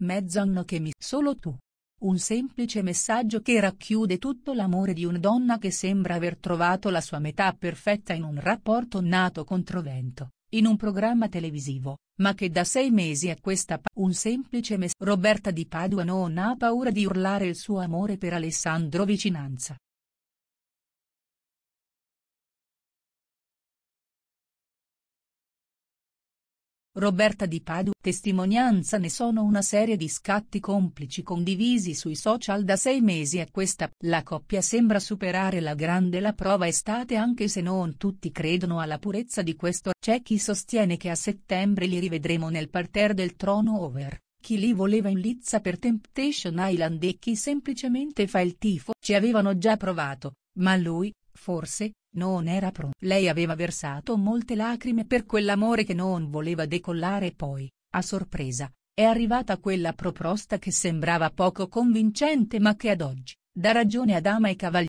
Mezz'anno che mi solo tu. Un semplice messaggio che racchiude tutto l'amore di una donna che sembra aver trovato la sua metà perfetta in un rapporto nato controvento, in un programma televisivo, ma che da sei mesi a questa pa- Un semplice messaggio. Roberta di Padua non ha paura di urlare il suo amore per Alessandro Vicinanza, Roberta Di Padu testimonianza ne sono una serie di scatti complici condivisi sui social da sei mesi a questa, la coppia sembra superare la grande la prova estate anche se non tutti credono alla purezza di questo, c'è chi sostiene che a settembre li rivedremo nel parterre del trono over, chi li voleva in lizza per Temptation Island e chi semplicemente fa il tifo, ci avevano già provato, ma lui, forse, non era pro. Lei aveva versato molte lacrime per quell'amore che non voleva decollare e poi, a sorpresa, è arrivata quella proposta che sembrava poco convincente ma che ad oggi, dà ragione ad ama e cavalieri.